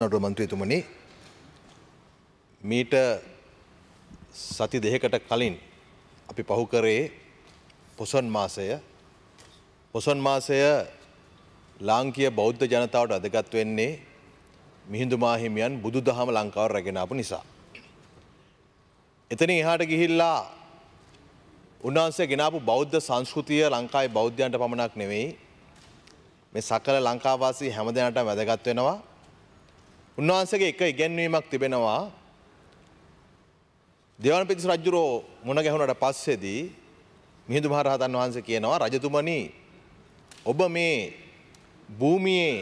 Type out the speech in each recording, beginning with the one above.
නඩු මන්ත්‍රීතුමනි මීට සති දෙහකට කලින් අපි පහු කරේ පොසොන් මාසය පොසොන් මාසය ලාංකීය බෞද්ධ ජනතාවට අදගත් වෙන්නේ මිහිඳු මාහිමියන් බුදු දහම ලංකාව රැගෙනාපු නිසා. එතන එහාට ගිහිල්ලා උන්වහන්සේ ගෙනාපු බෞද්ධ සංස්කෘතිය ලංකායි බෞද්ධයන්ට පමණක් නෙවෙයි මේ සකල ලංකාවාසී හැමදෙනටම වැදගත් වෙනවා උන්වහන්සගේ එක ඉගැන්වීමක් තිබෙනවා දෙවන පිතිස රජ්ජුරෝ මුණ ගැහුණට පස්සෙදී මිහිඳු මහරහතන් වහන්සේ කියනවා රජතුමනි ඔබ මේ භූමියේ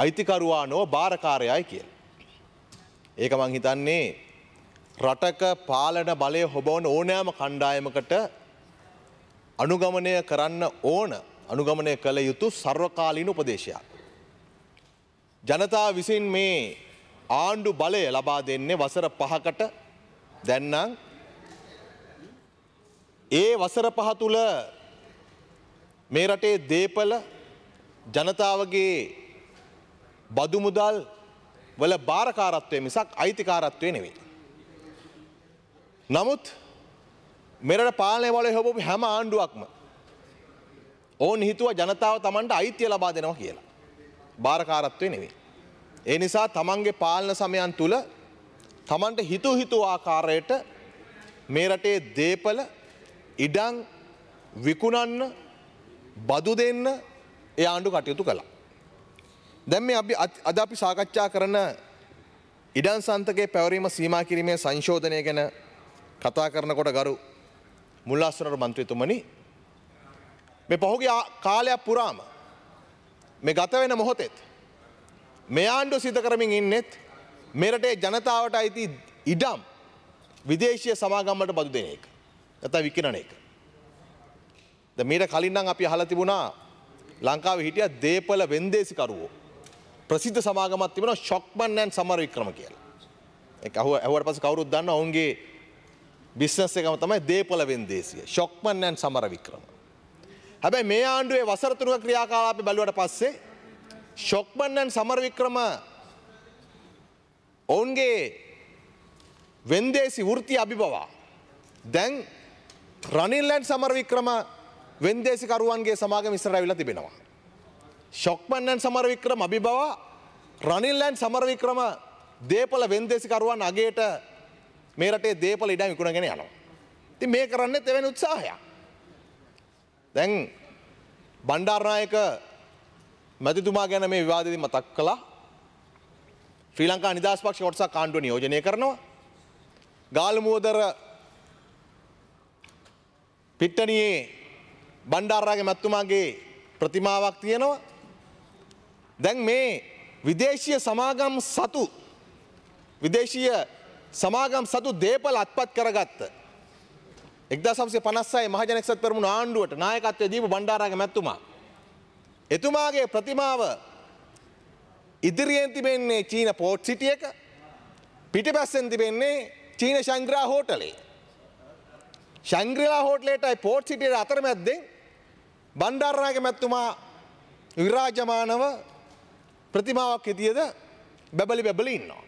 අයිතිකරුවා නොව භාරකාරයයි කිය. ඒක මං හිතන්නේ රටක පාලන බලය හොබවන ඕනෑම කණ්ඩායමකට අනුගමනය කරන්න ඕන අනුගමනය කළ යුතු සර්වකාලීන උපදේශයක්. ජනතාව විසින් මේ ආණ්ඩු බලය ලබා දෙන්නේ වසර පහකට දැන්නම් ඒ වසර පහ තුළ මේ රටේ දේපල ජනතාවගේ බදු මුදල් වල බාරකාරත්වය මිසක් අයිතිකාරත්වය නෙවෙයි. නමුත් මෙරට පාලනය වල හොබපු හැම ආණ්ඩුවක්ම ඕන් හිතුව ජනතාව තමන්ට අයිතිය ලබා දෙනවා කියලා. භාරකාරත්වය නෙවේ. ඒ නිසා තමන්ගේ පාලන සමයන් තුළ තමන්ට හිතු හිතු ආකාරයට මේ රටේ දේපල ඉඩං විකුණන්න බදු දෙන්න ඒ ආණ්ඩු කටයුතු කළා. දැන් මේ අපි අද අපි සාකච්ඡා කරන ඉඩම් සන්තකයේ පැවරීම සීමා කිරීමේ සංශෝධනය ගැන කතා කරනකොට ගරු මුල්ලාස්වර මන්ත්‍රීතුමනි මේ පහුගිය කාලයක් පුරාම මේ ගත වෙන මොහොතෙත් මේ ආණ්ඩුව සිත කරමින් ඉන්නෙත් මෙරටේ ජනතාවට අයිති ඉඩම් විදේශය සමාගම්මට බදු දෙන එක. ඇත විකිරණ එක. ද මීට කලින්නම් අපි හල තිබුණා ලංකාව හිටිය දේපල වෙන්දේසිකරුවෝ. ප්‍රසිද්ධ සමාගමත් තිබෙන ශොක්මන්නෑන් සමර වික්‍රම කියලා. එක අහුව ඇවට පස කවුරුත් දන්න ඔවුන්ගේ බිස්නස් එකම තමයි දේපල වෙන්දේසිය ශොක්මන්නෑන් සමර වික්‍රම. හැබැයි මේ ආණ්ඩුවේ වසර තුනක ක්‍රියාකාලාපය බැලුවට පස්සේ ෂොක්මන්යන් සමරවික්‍රම ඔවුන්ගේ වෙන්දේසි වෘත්ති අභිබවා දැන් රනිල්ලන්ඩ් සමරවික්‍රම වෙන්දේසිකරුවන්ගේ සමාගම ඉස්සර ඇවිල්ලා තිබෙනවා. ෂොක්මන්යන් සමරවික්‍රම අභිබවා රනිල්ලන්ඩ් සමරවික්‍රම දේපල වෙන්දේසිකරුවන් අගේට මේ රටේ දේපල ඉඩම් විකුණගෙන යනවා. ඉතින් මේ කරන්නේ තෙවැනි උත්සාහයක්. දැන් බණ්ඩාරනායක මැතිතුමා ගැන මේ විවාදෙදි මතක් කළා. ශ්‍රී ලංකා නිදහස් පක්ෂ කොටසක් ආණ්ඩුව නියෝජනය කරනවා. ගාල්මුවදර පිට්ටනියේ බණ්ඩාරාගේ මැතිතුමාගේ ප්‍රතිමාවක් තියෙනවා. දැන් මේ විදේශීය සමාගම් සතු විදේශීය සමාගම් සතු දේපල අත්පත් කරගත්ත එක්දසම්සේ පනස්සයි මහජනෙක්සත් පෙරමුණ ආණ්ඩුවට නායකත්වය දීපු බණ්ඩාරාග මැත්තුමා. එතුමාගේ ප්‍රතිමාව ඉදිරියෙන් තිබෙන්නේ චීන පෝට් සිටියක පිටිපස්සෙන් තිබෙන්නේ චීන ශංග්‍රා හෝටලේ. ශංග්‍රලා හෝටලේටයි පෝට් සිටියට අතරමැද්දෙන් බණ්ඩාරාග මැත්තුමා විරාජමානව ප්‍රතිමාවක් ඉදියද බැබලි බැබලි ඉන්නවා.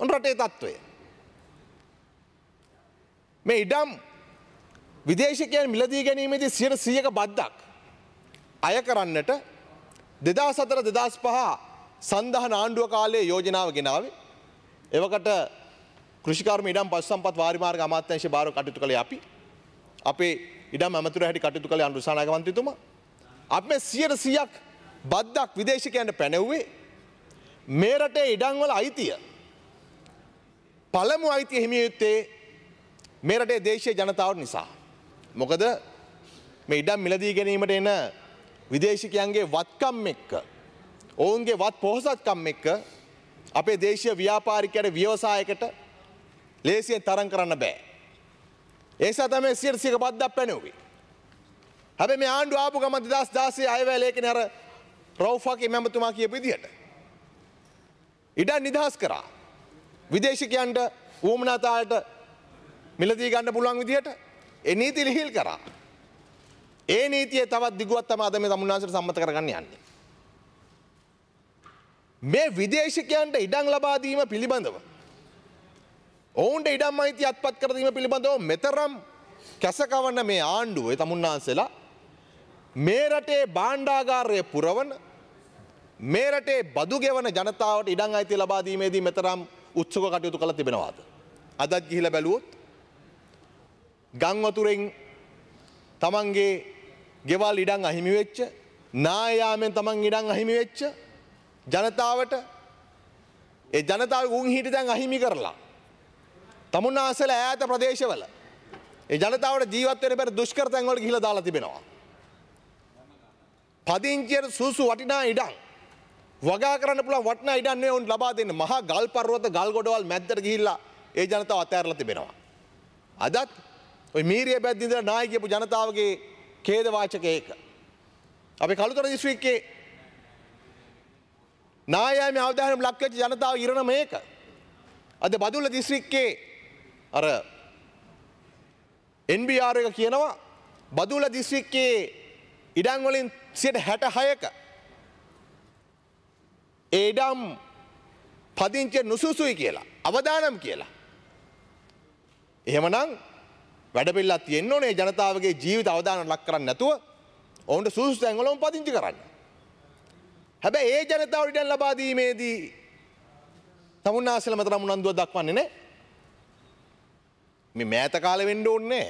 ඔන් රටේ තත්ත්වය. මේ ඉඩම් විදේශකයන් මිලදී ගැනීමේදී සියට සියක බද්දක්. අය කරන්නට දෙදා සතර දෙදස් පහ සඳහන ආණ්ඩුව කාලයේ යෝජනාව ගෙනාවේ. එවකට කෘෂිකර්ම ඉඩම් පස්සම්පත් වාරිමාර්ග අමාත්‍යංශ භාර කටයුතු කළේ අපි. අපේ ඉඩම් අමතුර හැටි කටයුතු කළේ අනුරසානාගමන්තිතුමා. අපි මේ සියට සියක් බද්දක් විදේශකයන්ට පැනෙව්වේ මේ රටේ ඉඩම් වල අයිතිය. පළමු අයිතිය හිමිය යුත්තේ මේ රටේ දේශීය ජනතාවට නිසා. මොකද මේ ඉඩම් මිලදී ගැනීමට එන විදේශිකයන්ගේ වත්කම් එක්ක ඔවුන්ගේ වත් පොහොසත්කම් එක්ක අපේ දේශීය ව්‍යාපාරිකයට ව්‍යවසායකට ලේසියෙන් තරම් කරන්න බෑ. ඒසා තමයි සියට සියක බද්දක් පැනෙව්වේ. හැබැයි මේ ආණ්ඩුව ආපු ගමන් 2016 අයවැය ලේකනේ අර රෞෆාගේ මැමතුමා කියපු විදිහට ඉඩම් නිදහස් කරා. විදේශිකයන්ට වුවමනාතායට මිලදී ගන්න පුළුවන් විදිහට ඒ නීති ලිහිල් කරා. ඒ නීතිය තවත් දිගුවත් තමයි අද මේ තමුන්නාන්සට සම්මත කරගන්න යන්නේ. මේ විදේශිකයන්ට ඉඩම් ලබා දීම පිළිබඳව ඔවුන්ට ඉඩම් අයිති අත්පත් කර දීම පිළිබඳව මෙතරම් කැසකවන මේ ආණ්ඩුවේ තමුන්නාන්සලා මේ රටේ භාණ්ඩාගාරය පුරවන මේ රටේ බදු ගෙවන ජනතාවට ඉඩම් අයිති ලබා දීමේදී මෙතරම් උත්සුක කටයුතු කළ තිබෙනවාද අදත් ගිහිලා බැලුවොත් ගංවතුරෙන් තමන්ගේ ගෙවල් ඉඩම් අහිමි වෙච්ච නායාමෙන් තමන් ඉඩම් අහිමි වෙච්ච ජනතාවට ඒ ජනතාව උන් හිටි දැන් අහිමි කරලා තමුන් ආසල ඈත ප්‍රදේශවල ඒ ජනතාවට ජීවත් වෙන්න බැරි දුෂ්කර තැන් වල ගිහිලා දාලා තිබෙනවා පදිංචියට සුසු වටිනා ඉඩම් වගා කරන්න පුළුවන් වටිනා ඉඩම් නෙවෙයි උන් ලබා දෙන්නේ මහා ගල් පර්වත ගල් ගොඩවල් මැද්දට ගිහිල්ලා ඒ ජනතාව අතෑරලා තිබෙනවා අදත් ඔයි මීරිය පැත්තිද නායකපු ජනතාවගේ කේදවාචක ඒක. අපි කළුතර දිස්වික්කේ නායම අවධානම් ලක්වෙච් ජනතාව ඉරණ මේක. අද බදුල්ල දිස්වික්කේ අර එන්බිආර එක කියනවා බදුල දිස්වික්කේ ඉඩංවලින් සියට හැට හයක. ඒඩම් පදිංචය නුසුසුයි කියලා අවධානම් කියලා. එහෙමනම් වැඩපිල්ලා තියෙන්න ඕනේ ජනතාවගේ ජීවිත අවදානට ලක් කරන්න නැතුව ඔවුන්ට සුදුසු තැන්වලම පදිංචි කරන්න. හැබැයි ඒ ජනතාවට ඉඩම් ලබා දීමේදී තමුන්නාසල මතරම් උනන්දුවක් දක්වන්නේ නැහැ. මේ මෑත කාලෙ වෙන්න ඕනේ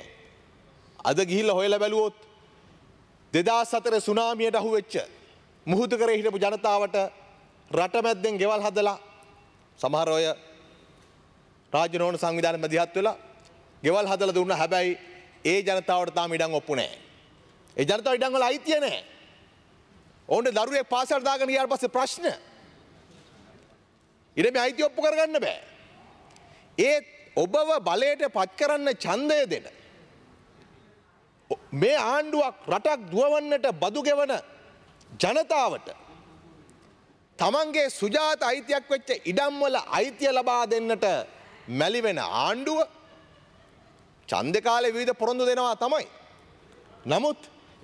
අද ගිහිල්ලා හොයලා බැලුවොත් 2004 සුනාමියට අහුවෙච්ච මුහුදු කරේ හිටපු ජනතාවට රටමැද්දෙන් ගෙවල් හදලා සමහර අය රාජ්‍ය නෝන සංවිධානය මැදිහත් වෙලා ගෙවල් හදල දුන්න හැබැයි ඒ ජනතාවට තාම ඉඩම් ඔප්පු නෑ. ඒ ජනතාව ඉඩම් වල අයිතිය නෑ. ඔවුන්ට දරුවේ පාසල් දාගෙන ගියාට පස්සේ ප්‍රශ්න. ඉරමේ අයිතිය ඔප්පු කරගන්න බෑ. ඒත් ඔබව බලයට පත් කරන්න ඡන්දය දෙන මේ ආණ්ඩුවක් රටක් දුවවන්නට බදු ගෙවන ජනතාවට තමන්ගේ සුජාත අයිතියක් වෙච්ච ඉඩම්වල අයිතිය ලබා දෙන්නට මැලිවෙන ආණ්ඩුව චන්ද කාලේ විවිධ පොරොන්දු දෙනවා තමයි. නමුත්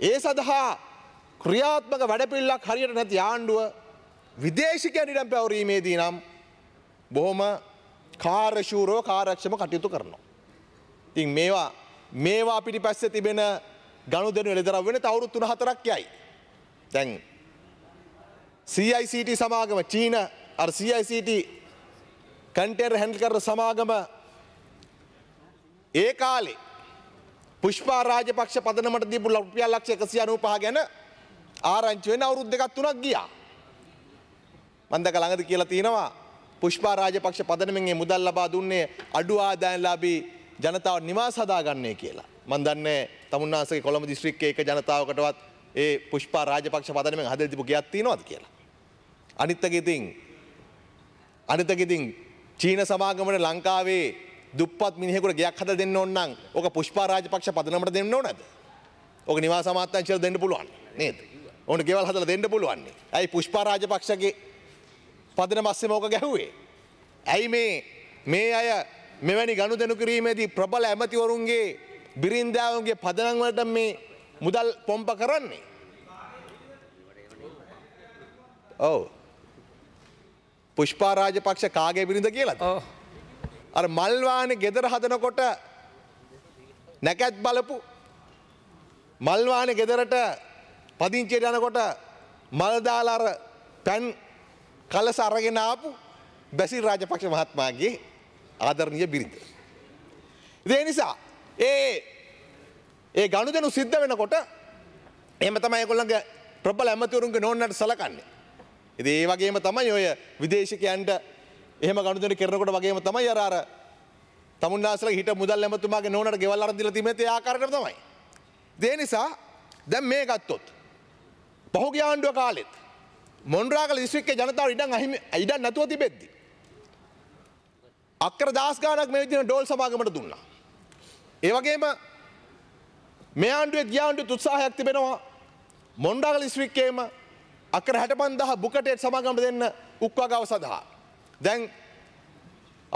ඒ සඳහා ක්‍රියාත්මක වැඩපිල්ලක් හරියට නැති ආණ්ඩුව විදේශිකයන් ඉඩම් පැවරීමේදී නම් බොහොම කාර්ශූරෝ කාරක්ෂම කටයුතු කරනවා. ඉතින් මේවා මේවා පිටි පැස්ස තිබෙන ගණු දෙනු එළදරව වෙන තවුරුත් තුන හතරක් යයි. දැන් CICT සමාගම චීන CICT කන්ටර් හැන්ල් කර සමාගම ඒ කාලේ පුෂ්පා රාජපක්ෂ පදනමට දීපු රුපියල් ලක්ෂ 195 ගැන ආරංචි වෙන අවුරුදු දෙකක් තුනක් ගියා. මම දැක ළඟද කියලා තියෙනවා පුෂ්පා රාජපක්ෂ පදනමෙන් මේ මුදල් ලබා දුන්නේ අඩු ආදායම්ලාභී ජනතාව නිවාස හදාගන්නේ කියලා. මම දන්නේ තමුන්නාසගේ කොළඹ දිස්ත්‍රික්කයේ එක ජනතාවකටවත් ඒ පුෂ්පා රාජපක්ෂ පදනමෙන් හදලා දීපු ගයක් තියෙනවද කියලා. අනිත් එක ඉතින් අනිත් එක ඉතින් චීන සමාගමට ලංකාවේ දුප්පත් මිනිහෙකුට ගයක් හදලා දෙන්න ඕන නම් ඕක පුෂ්පා රාජපක්ෂ පදනමට දෙන්න ඕනද? ඕක නිවාස අමාත්‍යාංශයට දෙන්න පුළුවන් නේද? ඕන ගෙවල් හදලා දෙන්න පුළුවන්. ඇයි පුෂ්පා රාජපක්ෂගේ පදනම අස්සේ මොක ගැහුවේ? ඇයි මේ මේ අය මෙවැනි ගනුදෙනු කිරීමේදී ප්‍රබල ඇමතිවරුන්ගේ බිරින්දාවන්ගේ පදනම් වලට මේ මුදල් පොම්ප කරන්නේ? ඔව්. පුෂ්පා රාජපක්ෂ කාගේ බිරිඳ කියලාද? ඔව්. අර මල්වාන ගෙදර හදනකොට නැකැත් බලපු මල්වාන ගෙදරට පදිංචයට යනකොට මල්දාලාර පැන් කලස අරගෙන ආපු බැසිල් රාජපක්ෂ මහත්මාගේ ආදරණීය බිරිඳ. ඒ නිසා ඒ ඒ ගනුදෙනු සිද්ධ වෙනකොට එහෙම තමයි ඒගොල්ලන්ගේ ප්‍රබල ඇමතිවරුන්ගේ නෝන්නට සලකන්නේ. ඉතින් ඒ වගේම තමයි ඔය විදේශිකයන්ට එහෙම ගණුදන කරනකොට වගේම තමයි අර අර තමුන්නාසල හිට මුදල් ඇමතුමාගේ නෝනට ගෙවල් අරන් දීලා තිබෙන්නේ ඒ ආකාරයට තමයි. ඒ නිසා දැන් මේ ගත්තොත් පහුගිය ආණ්ඩුව කාලෙත් මොණරාගල දිස්ත්‍රික්කයේ ජනතාව ඉඩම් අහිමි ඉඩම් නැතුව තිබෙද්දි අක්කර දාස් ගානක් මේ විදිහට ඩෝල් සමාගමට දුන්නා. ඒ වගේම මේ ආණ්ඩුවේ ගිය ආණ්ඩුවේ උත්සාහයක් තිබෙනවා මොණරාගල දිස්ත්‍රික්කයේම අක්කර 65000 බුකටේට් සමාගමට දෙන්න උක්වාගාව සඳහා. දැන්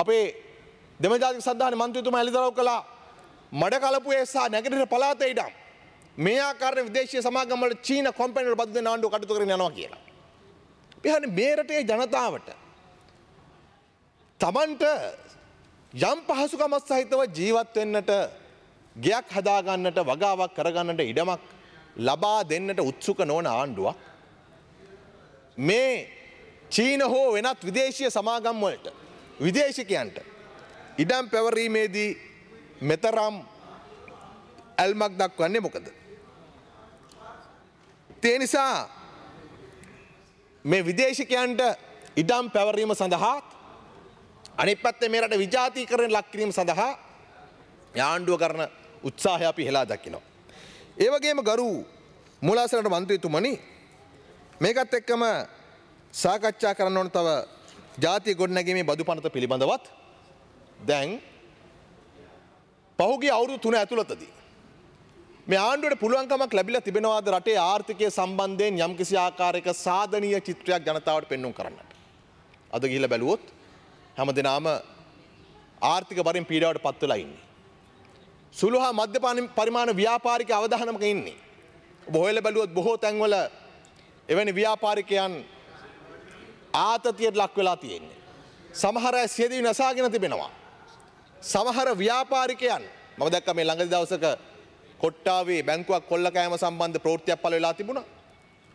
අපේ දෙමජාතික සන්ධාන මන්ත්‍රීතුමා එළිදරව් කළා මඩ කලපුවේ සහ නැගිටින පළාතේ ඉඩම් මේ ආකාරයෙන් විදේශීය සමාගම් වල චීන කම්පැනි වල බද්ධ නාණ්ඩුව කටයුතු කරගෙන යනවා කියලා. එහෙනම් මේ රටේ ජනතාවට Tamanට යම් පහසුකමක් සහිතව ජීවත් වෙන්නට ගයක් හදාගන්නට වගාවක් කරගන්නට ඉඩමක් ලබා දෙන්නට උත්සුක නොවන ආණ්ඩුවක් මේ චීන හෝ වෙනත් විදේශය සමාගම්වලට විදේශකයන්ට ඉඩම් පැවරීමේදී මෙතරම් ඇල්මක් දක්වන්නේ මොකද. තේ නිසා මේ විදේශකයන්ට ඉඩම් පැවරීම සඳහාත් අනිපත්ත මේරට විජාති කරෙන් ලක්කිරීම සඳහා යාණ්ඩුව කරන උත්සාහය අපි හෙලා දකිනවා. ඒවගේම ගරු මුලාසරට මන්තයතුමනි මේකත් එක්කම සාකච්ඡා කරන්න ඕන තව ජාතිය ගොඩනැගීමේ බදු පනත පිළිබඳවත් දැන් පහුගේ අවුරුදු තුන ඇතුළතදී. මේ ආණ්ඩුවට පුළුවන්කමක් ලැබිලා තිබෙනවාද රටේ ආර්ථිකය සම්බන්ධයෙන් යම්කිසි ආකාරයක සාධනීය චිත්‍රයක් ජනතාවට පෙන්වුම් කරන්නට. අද ගිහිල්ලා බැලුවොත් හැමදෙනාම ආර්ථික වරින් පීඩාවට පත් වෙලා ඉන්නේ. සුළු හා මධ්‍යපාන පරිමාණ ව්‍යාපාරික අවධානමක ඉන්නේ. බොහොල බැලුවොත් බොහෝ තැන්වල එවැනි ව්‍යාපාරිකයන් ආතතියට ලක් වෙලා තියෙන්නේ. සමහර අය සියදිවි නසාගෙන තිබෙනවා. සමහර ව්‍යාපාරිකයන් මම දැක්ක මේ ළඟදි දවසක කොට්ටාවේ බැංකුවක් කොල්ල කෑම සම්බන්ධ ප්‍රවෘත්තියක් පළ වෙලා තිබුණා.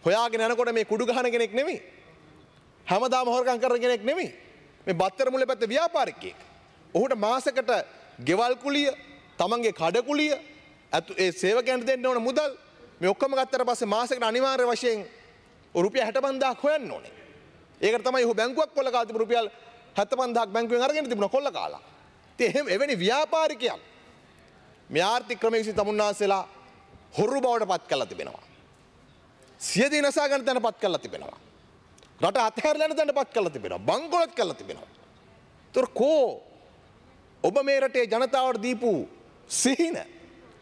හොයාගෙන යනකොට මේ කුඩු ගහන කෙනෙක් නෙමෙයි. හැමදාම හොරකම් කරන කෙනෙක් නෙමෙයි. මේ බත්තර මුල්ලේ පැත්තේ ව්‍යාපාරිකයෙක්. ඔහුට මාසකට ගෙවල් කුලිය, තමන්ගේ කඩ කුලිය, ඒ සේවකයන්ට දෙන්න ඕන මුදල් මේ ඔක්කොම ගත්තට පස්සේ මාසෙකට අනිවාර්ය වශයෙන් රුපියල් 60000ක් හොයන්න ඕනේ. ඒක තමයි ඔහු බැංකුවක් කොල්ල කාලා තිබුණු රුපියල් 75000ක් බැංකුවෙන් අරගෙන තිබුණා කොල්ල කාලා. ඉතින් එහෙම එවැනි ව්‍යාපාරිකයන් මේ ආර්ථික ක්‍රමයේ විසින් තමුන්නාසෙලා හොරු බවට පත් කරලා තිබෙනවා. සිය දිනසා ගන්න තැන පත් කරලා තිබෙනවා. රට අතහැරලා යන තැන පත් කරලා තිබෙනවා. බංකොලොත් කරලා තිබෙනවා. ඒතර කෝ ඔබ මේ රටේ ජනතාවට දීපු සිහින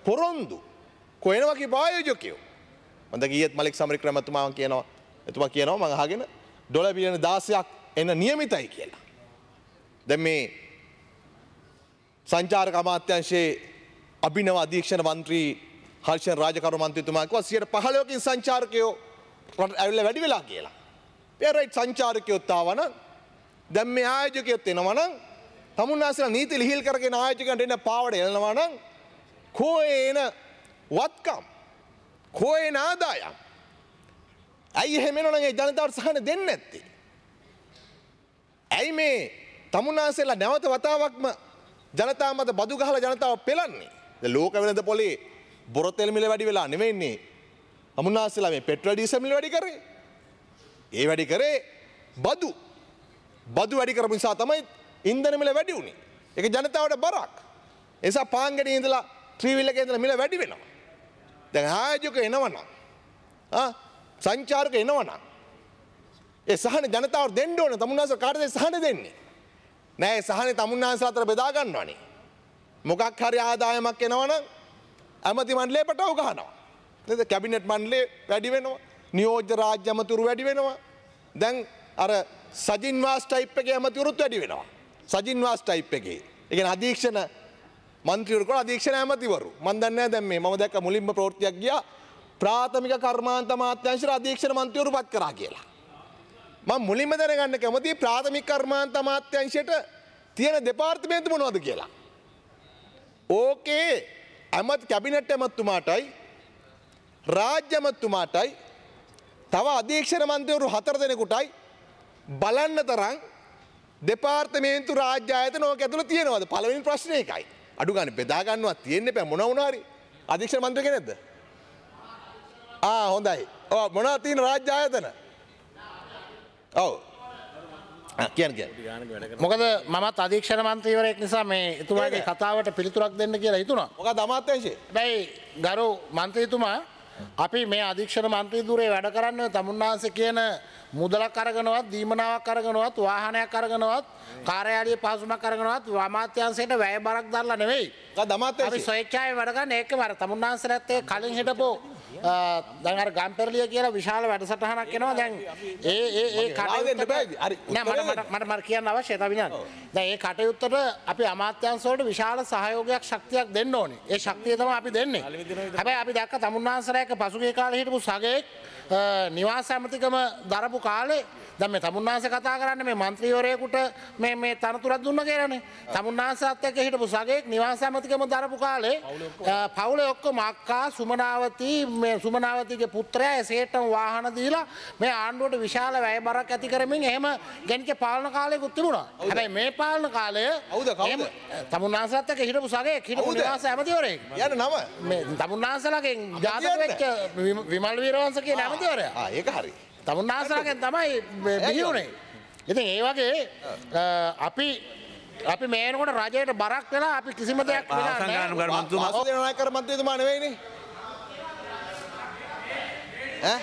පොරොන්දු කොහෙනවා කි පායෝජකයෝ මන්ද ගියත් මලික් සමරික්‍රමතුමා කියනවා එතුමා කියනවා මං අහගෙන ඩොල බිලියන දාසයක් එන්න නියමිතයි කියලා. දැ මේ සංචාරක අමාත්‍යංශයේ අභිනව අධීක්ෂණ මන්ත්‍රී හර්ෂණ රාජකරු මන්ත්‍රතුමාකව සියට පහලෝකින් සංචාර්කයෝ ඇල්ල වැඩි වෙලා කියලා. පෙරයිට් සංචාරකයොත්තාවන දැම් මේ ආයජකයොත් එනවන තමුන්නාසල නීති ලිහිල් කරගෙන ආයජකට එන්න පාවට එලනවන කෝ ඒන වත්කම් කෝ ඒන ආදායම් ඇයි එහෙමෙනොන ඒ ජනතාවට සහන දෙන්න ඇත්තේ. ඇයි මේ තමුන්නාසෙල්ලා නැවත වතාවක්ම ජනතා මත බදු ගහලා ජනතාව පෙලන්නේ ලෝක වෙනද පොලේ බොරොතෙල් මිල වැඩි වෙලා නෙවෙන්නේ අමුන්නාසෙලා මේ පෙට්‍රල් ඩීසල් මිල වැඩි කරේ ඒ වැඩි කරේ බදු බදු වැඩි කරපු නිසා තමයි ඉන්ධන මිල වැඩි වුණේ ඒක ජනතාවට බරක් ඒ නිසා පාන් ගෙඩියේ ඉඳලා ත්‍රිවිල් එකේ ඉඳලා මිල වැඩි වෙනවා දැන් ආයෝජක එනවනම් ආ සංචාරක එනවනම් ඒ සහන ජනතාවට දෙන්න ඕන තමුන්නාස කාටද සහන දෙන්නේ නෑ සහනේ තමුන්නාන්සලා අතර බෙදා ගන්නවනේ මොකක් හරි ආදායමක් එනවනම් ඇමති මණ්ඩලේ පටව ගහනවා නේද කැබිනට් මණ්ඩලේ වැඩි වෙනවා නියෝජ්‍ය රාජ්‍ය ඇමතිවරු වැඩි වෙනවා දැන් අර සජින් වාස් ටයිප් එකේ ඇමතිවරුත් වැඩි වෙනවා සජින් වාස් ටයිප් එකේ ඒ කියන්නේ අධීක්ෂණ මන්ත්‍රීවරු කොළ අධීක්ෂණ ඇමතිවරු මන් දන්නේ නැහැ දැන් මේ මම දැක්ක මුලින්ම ප්‍රවෘත්තියක් ගියා ප්‍රාථමික කර්මාන්ත අමාත්‍යංශ අධීක්ෂණ මන්ත්‍රීවරු පත් කරා කියලා. මම මුලින්ම දැනගන්න කැමතියි ප්‍රාථමික කර්මාන්ත අමාත්‍යංශයට තියෙන දෙපාර්තමේන්තු මොනවද කියලා. ඕකේ ඇමත් කැබිනට් ඇමත්තුමාටයි රාජ්‍ය ඇමත්තුමාටයි තව අධීක්ෂණ මන්ත්‍රීවරු හතර දෙනෙකුටයි බලන්න තරම් දෙපාර්තමේන්තු රාජ්‍ය ආයතන ඕක ඇතුළේ තියෙනවද? පළවෙනි ප්‍රශ්නේ එකයි. අඩු ගන්න බෙදා ගන්නවා තියෙන්න එපා මොනවා වුණා හරි. අධීක්ෂණ මන්ත්‍රී කෙනෙක්ද? ආ හොඳයි. ඔව් මොනවද තියෙන රාජ්‍ය ආයතන? ඔව්. කියන්න කියන්න. මොකද මමත් අධීක්ෂණ මන්ත්‍රීවරයෙක් නිසා මේ එතුමාගේ කතාවට පිළිතුරක් දෙන්න කියලා හිතුණා. මොකද අමාත්‍යංශේ? හැබැයි ගරු මන්ත්‍රීතුමා අපි මේ අධීක්ෂණ මන්ත්‍රී ධුරේ වැඩ කරන්න තමුන්නාන්සේ කියන මුදලක් අරගෙනවත් දීමනාවක් අරගෙනවත් වාහනයක් අරගෙනවත් කාර්යාලයේ පහසුමක් අරගෙනවත් අමාත්‍යංශයට වැය බරක් දාලා නෙවෙයි. මොකද අමාත්‍යංශේ? අපි ස්වේච්ඡාවෙන් වැඩ ගන්න ඒකම අර තමුන්නාන්සේලත් ඒ කලින් හිටපෝ දැන් අර ගම්පෙරලිය කියලා විශාල වැඩසටහනක් එනවා දැන් ඒ ඒ ඒ කටයුත්තට හරි මට මට මට කියන්න අවශ්‍යයි තවිඥාන් දැන් ඒ කටයුත්තට අපි අමාත්‍යාංශ වලට විශාල සහයෝගයක් ශක්තියක් දෙන්න ඕනේ ඒ ශක්තිය තමයි අපි දෙන්නේ හැබැයි අපි දැක්ක තමුන්නාන්සරයක පසුගිය කාලේ හිටපු සගයෙක් නිවාස ඇමතිකම දරපු කාලේ දැන් මේ තමුන්නාංශ කතා කරන්නේ මේ മന്ത്രിවරයෙකුට මේ මේ තනතුරක් දුන්න කියලානේ. තමුන්නාංශත් එක්ක හිටපු සගේක් නිවාස ඇමතිකම දරපු කාලේ පවුලේ ඔක්කොම අක්කා සුමනාවති මේ සුමනාවතිගේ පුත්‍රයා එසේටම වාහන දීලා මේ ආණ්ඩුවට විශාල වැයබරක් ඇති කරමින් එහෙම ගෙනිච්ච පාලන කාලයකුත් තිබුණා. හැබැයි මේ පාලන කාලය හවුද කවුද? තමුන්නාංශත් එක්ක හිටපු සගේක් හිටපු නිවාස ඇමතිවරයෙක්. යන නම මේ තමුන්නාංශලගෙන් ජාතක වෙච්ච විමල් වීරවංශ කියන ඇමතිවරයා. ආ ඒක හරි. තමුන් ආසාගෙන් තමයි බිහිවුනේ. ඉතින් ඒ වගේ අපි අපි මේනකොට රජයට බරක් වෙලා අපි කිසිම දෙයක් වෙලා නැහැ. සංගාන කරමන්තුමා සුදේ නායක කරමන්තුමා නෙවෙයිනේ. ඈ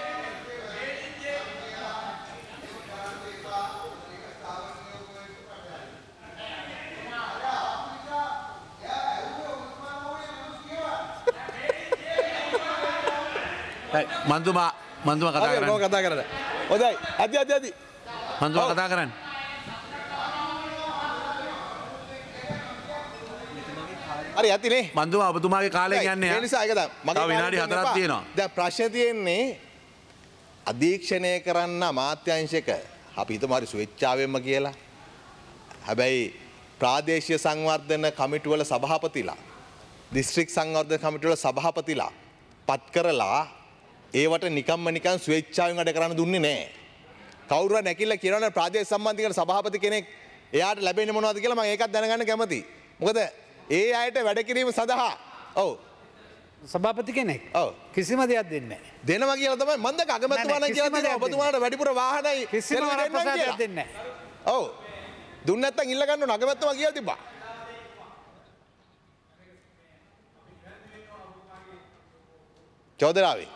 මන්තුමා මඳුව කතා කරන්න කතා කරන්න හොදයි අධි අධි අධි මඳුව කතා කරන්න හරි ඇතිනේ මඳුව ඔබතුමාගේ කාලය යන්නේ නිසා එකද මගේ විනාඩි 4ක් තියෙනවා දැන් ප්‍රශ්නේ තියෙන්නේ අධීක්ෂණය කරන්න අමාත්‍යංශක අපි හිතමු හරි ස්වේච්ඡාවෙන්ම කියලා හැබැයි ප්‍රාදේශීය සංවර්ධන කමිටුවල සභාපතිලා දිස්ත්‍රික් සංවර්ධන කමිටුවල සභාපතිලා පත් කරලා ඒවට නිකම්ම නිකන් ස්වේච්ඡාවෙන් වැඩ කරන්න දුන්නේ නැහැ. කවුරු හරි නැකිලා කියනවනේ ප්‍රාදේශ සම්බන්ධිකට සභාපති කෙනෙක් එයාට ලැබෙන්නේ මොනවද කියලා මම ඒකත් දැනගන්න කැමතියි. මොකද ඒ අයට වැඩ කිරීම සඳහා ඔව් සභාපති කෙනෙක් කිසිම දෙයක් දෙන්න දෙනවා කියලා තමයි මන්ද අගමතුමාන කියලා ඔබතුමාට වැඩිපුර වාහනයි කිසිම දෙයක් දෙන්න ඔව් දුන්න නැත්නම් ඉල්ල ගන්න නගමතුමා කියලා තිබ්බා චෝදනාවේ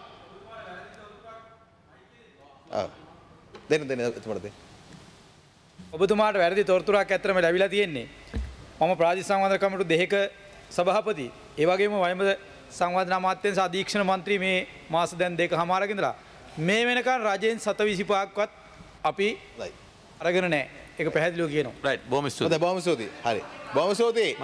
දෙන දෙන එතුමටද. ඔබතුමාට වැරදි තොරතුරක් ඇතරම ලැබිලා තියෙන්නේ. මම ප්‍රාදි සංවධ කමටු දෙක සභහපති. ඒවගේම වයමද සංවධන මාත්‍යයෙන් සධීක්ෂණ මන්ත්‍රී මේ මාස දැන් දෙක හමාරගෙනලා. මේ වෙනකන් රජයෙන් සත විසිපාක්වත් අපි අරගෙන නෑ එක පැදිලෝ කියන බොමස්තුද බොමසෝති හරි බොමසෝති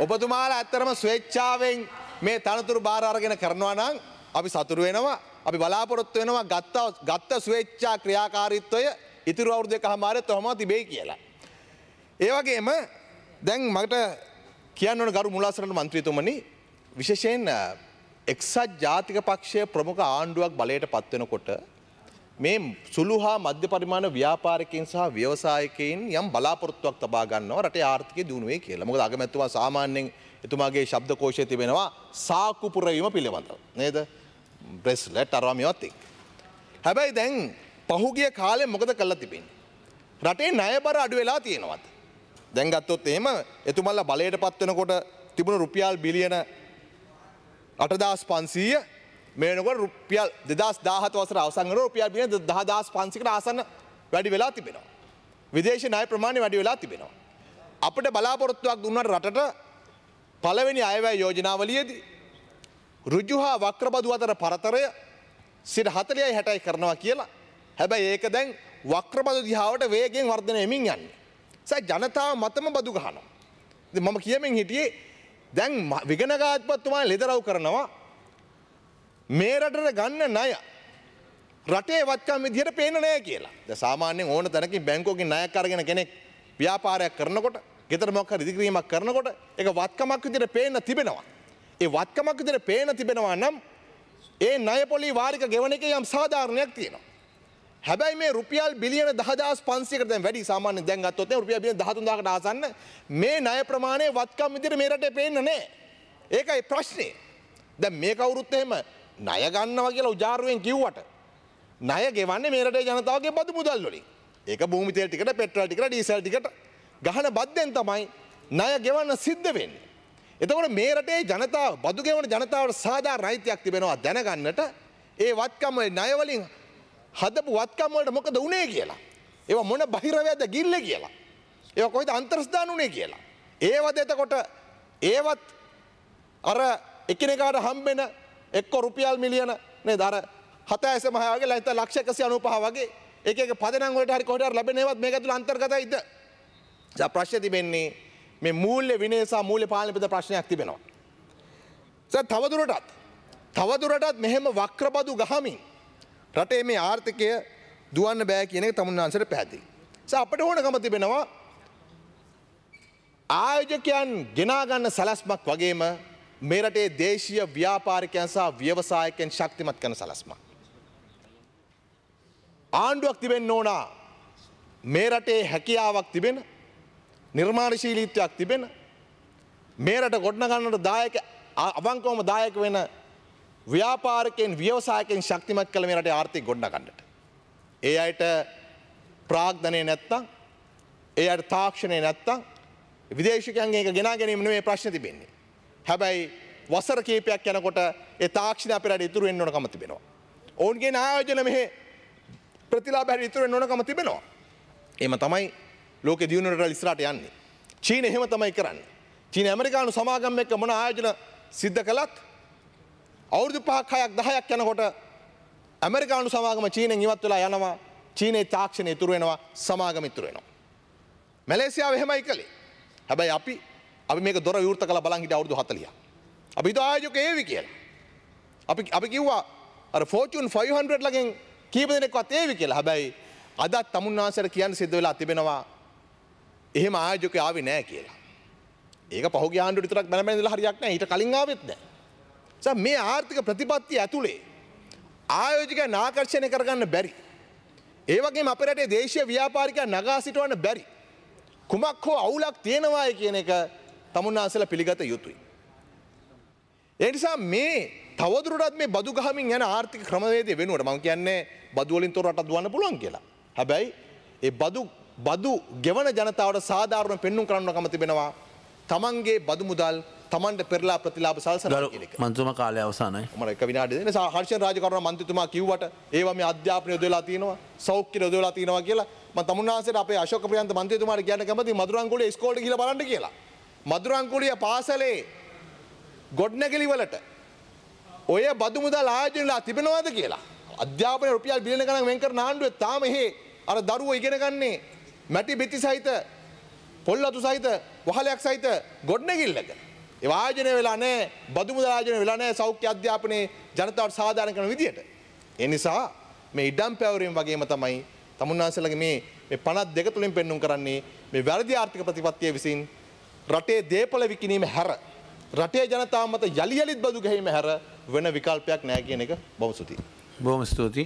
ඔබතුමාලා ඇත්තරම ස්වේච්චාවෙන් මේ තනතුරු භාර අරගෙන කරනවා නම් අපි සතුරු වෙනවා අපි බලාපොරොත්තු වෙනවා ගත්ත ගත්ත ස්වේච්ඡා ක්‍රියාකාරීත්වය ඉතුරු අවුරුදු එක හමාරේ තොහම තිබේ කියලා. ඒ වගේම දැන් මට කියන්න ඕන ගරු මුලාසරණ මන්ත්‍රීතුමනි විශේෂයෙන් එක්සත් ජාතික පක්ෂය ප්‍රමුඛ ආණ්ඩුවක් බලයට පත්වෙනකොට මේ සුළු හා මධ්‍ය පරිමාණ ව්‍යාපාරිකයින් සහ ව්‍යවසායකයින් යම් බලාපොරොත්තුවක් තබා ගන්නවා රටේ ආර්ථිකය දියුණුවේ කියලා. මොකද අගමැතිතුමා සාමාන්‍යයෙන් එතුමාගේ ශබ්ද කෝෂයේ තිබෙනවා සාකුපුරවීම පිළිබඳව. නේද? බ්‍රෙස්ලට් අරවාමියෝත්තික්. හැබැයි දැන් පහුගිය කාලෙ මොකද කල්ලා තිබින්. රටේ නයබර අඩු වෙලා තියෙනවත්. දැන්ගත්තොත් එහෙම එතුමල්ල බලයට පත්වෙනකොට තිබුණ රුපියල් බිලියන අටදස් පන්සීය මේනකොට රුපියල් දෙදස් දාහත වසර අවසංගර රුපියල් බිලියන දහදස් පන්සිකට ආසන්න වැඩි වෙලා තිබෙනවා. විදේශ ණය ප්‍රමාණය වැඩි වෙලා තිබෙනවා. අපට බලාපොරොත්තුවක් දුන්නට රටට පළවෙනි අයවැය යෝජනාවලියේදී රුජු හා වක්‍රබදු අතර පරතරය සිට හතලයයි හැටයි කරනවා කියලා හැබැයි ඒක දැන් වක්‍රබදු දිහාාවට වේගෙන් වර්ධනයමින් යන්න. සෑ ජනතාව මතම බදු ගහනවා. මම කියමින් හිටියේ දැන් විගනගාත්පත්තුමා ලෙදරව් කරනවා මේ රටට ගන්න නය රටේ වත්කම් විදිහට පේන නෑ කියලා ද සාමාන්‍යෙන් ඕන තැනකින් බැංකෝකින් ණයක් අරගෙන කෙනෙක් ව්‍යාපාරයක් කරනකොට ගෙතර මොක්ක රිදිකිරීමක් කරනකොට එක වත්කමක් විදිහට පේන්න තිබෙනවා. ඒ වත්කමක් විදිහට පේන තිබෙනවා නම් ඒ ණය පොලි වාරික ගෙවන එකේ යම් සාධාරණයක් තියෙනවා. හැබැයි මේ රුපියල් බිලියන 10500කට දැන් වැඩි සාමාන්‍ය දැන් ගත්තොත් නේ රුපියල් බිලියන 13000කට ආසන්න මේ ණය ප්‍රමාණය වත්කම් විදිහට මේ රටේ පේන්නේ නැහැ. ඒකයි ප්‍රශ්නේ. දැන් මේ කවුරුත් එහෙම ණය ගන්නවා කියලා උජාරුවෙන් කිව්වට ණය ගෙවන්නේ මේ රටේ ජනතාවගේ බදු මුදල් වලින්. ඒක භූමි තෙල් ටිකට, පෙට්‍රල් ටිකට, ඩීසල් ටිකට ගහන බද්දෙන් තමයි ණය ගෙවන්න සිද්ධ වෙන්නේ. එතකොට මේ රටේ ජනතාව බදු ගෙවන ජනතාවට සාධාරණ අයිතියක් තිබෙනවා දැනගන්නට ඒ වත්කම ණය වලින් හදපු වත්කම් වලට මොකද උනේ කියලා. ඒවා මොන බහිරවැද්ද ගිල්ලේ කියලා. ඒවා කොහෙද අන්තර්ස්ථාන උනේ කියලා. ඒවද එතකොට ඒවත් අර එකිනෙකාට හම්බෙන එක්ක රුපියල් මිලියන නේද අර 765 වගේ ලයිත ලක්ෂ 195 වගේ එක එක පදනම් වලට හරි කොහෙට හරි ලැබෙන ඒවත් මේක ඇතුළේ අන්තර්ගතයිද? දැන් ප්‍රශ්නේ තිබෙන්නේ මේ මූල්‍ය විනය සහ මූල්‍ය පාලන පිළිබඳ ප්‍රශ්නයක් තිබෙනවා. සර් තවදුරටත් තවදුරටත් මෙහෙම වක්‍රබදු ගහමින් රටේ මේ ආර්ථිකය දුවන්න බෑ කියන එක තමුන්නාන්සට පැහැදිලි. සර් අපිට ඕනකම තිබෙනවා ආයෝජකයන් ගෙනා ගන්න සලස්මක් වගේම මේ රටේ දේශීය ව්‍යාපාරිකයන් සහ ව්‍යවසායකයන් ශක්තිමත් කරන සලස්මක්. ආණ්ඩුවක් තිබෙන්න ඕනා මේ රටේ හැකියාවක් තිබෙන නිර්මාණශීලීත්වයක් තිබෙන මේරට ගොඩනගන්නට දායක අවංකෝම දායක වෙන ව්‍යාපාරකයෙන් ව්‍යවසායකෙන් ශක්තිමත් කළ මේරට ආර්ථික ගොඩනගන්නට. ඒ අයට ප්‍රාග්ධනය නැත්තං ඒ අයට තාක්ෂණය නැත්තං විදේශකයන්ගේ ගෙන ගැනීම නේ ප්‍රශ්න තිබෙන්නේ. හැබැයි වසර කීපයක් යනකොට ඒ තාක්ෂණ අපිට ඉතුරු වෙන්න ඕන කම තිබෙනවා. ඔවුන්ගේ ආයෝජන මෙහි ප්‍රතිලාභ ඉතුරු වෙන්න ඕන කම තිබෙනවා. එහෙම තමයි ලෝක දියුණුවට ඉස්රාට යන්නේ. චීන එහෙම තමයි කරන්න. චීන ඇමරිකානු සමාගම් එක්ක මොන ආයෝජන සිද්ධ කළත් අවුරුදු පහක් හයක් දහයක් යනකොට ඇමරිකානු සමාගම චීනෙන් ඉවත් වෙලා යනවා චීනයේ තාක්ෂණය ඉතුරු වෙනවා සමාගම ඉතුරු වෙනවා. මැලේසියාව එහෙමයි කළේ. හැබැයි අපි අපි මේක දොර විවෘත කළා බලන් හිටිය අවුරුදු 40ක්. අපි හිතුවා ආයෝජක ඒවි කියලා. අපි අපි කිව්වා අර Fortune 500 ළඟින් කීප දෙනෙක්වත් ඒවි කියලා. හැබැයි අදත් තමුන්නාසර කියන්න සිද්ධ වෙලා තිබෙනවා එහෙම ආයෝජක ආවේ නැහැ කියලා. ඒක පහුගිය ආණ්ඩුවට විතරක් බැන බැන ඉඳලා හරියක් නැහැ. ඊට කලින් ආවෙත් නැහැ. මේ ආර්ථික ප්‍රතිපත්තිය ඇතුලේ ආයෝජකයන් ආකර්ෂණය කරගන්න බැරි. ඒ වගේම අපේ රටේ දේශීය ව්‍යාපාරිකයන් නගා සිටවන්න බැරි. කුමක් හෝ අවුලක් තියෙනවාය කියන එක තමුන්නාසලා පිළිගත යුතුයි. ඒ නිසා මේ තවදුරටත් මේ බදු ගහමින් යන ආර්ථික ක්‍රමවේදය වෙනුවට මම කියන්නේ බදු වලින් තොර රටක් දුවන්න පුළුවන් කියලා. හැබැයි ඒ බදු බදු ගෙවන ජනතාවට සාධාරණ පෙන්නුම් කරන්නකම තිබෙනවා. තමන්ගේ බදු මුදල් තමන්ට පෙරලා ප්‍රතිලාබ සල්සන මන්තුම කාලය අවසානයි මර එක විනාඩි දෙන හර්ෂ රාජකරන මන්තතුමා කිව්වට ඒවම අධ්‍යාපනය යොදලා තියෙනවා සෞඛ්‍ය යොදලා තියෙනවා කියලා මම තමුන්නාසේට අපේ අශෝක ප්‍රියන්ත මන්ත්‍රීතුමාට කියන්න කැමතියි මදුරංගුලිය ඉස්කෝලේ ගිහලා බලන්න කියලා මදුරංගුලිය පාසලේ ගොඩනැගිලි වලට ඔය බදු මුදල් ආයෝජනලා තිබෙනවද කියලා අධ්‍යාපනය රුපියල් බිලියන ගණන් වෙන් කරන ආණ්ඩුවේ තාම එහෙ අර දරුවෝ ඉගෙන ගන්නේ මැටි බිති සහිත පොල් අතු සහිත වහලයක් සහිත ගොඩනැගිල්ලක. ඒ වායජනය වෙලා නැහැ, බදු මුදල් ආයෝජනය වෙලා නැහැ සෞඛ්‍ය අධ්‍යාපනයේ ජනතාවට සාධාරණ කරන විදියට. ඒ නිසා මේ ඉඩම් පැවරීම වගේම තමයි තමුන්නාසලගේ මේ මේ 52 තුලින් පෙන්눔 කරන්නේ මේ වැරදි ආර්ථික ප්‍රතිපත්තිය විසින් රටේ දේපල විකිණීම හැර රටේ ජනතාව මත යලි යලිත් බදු ගැහිම හැර වෙන විකල්පයක් නැහැ කියන එක බොහොම ස්තුතියි. බොහොම ස්තුතියි.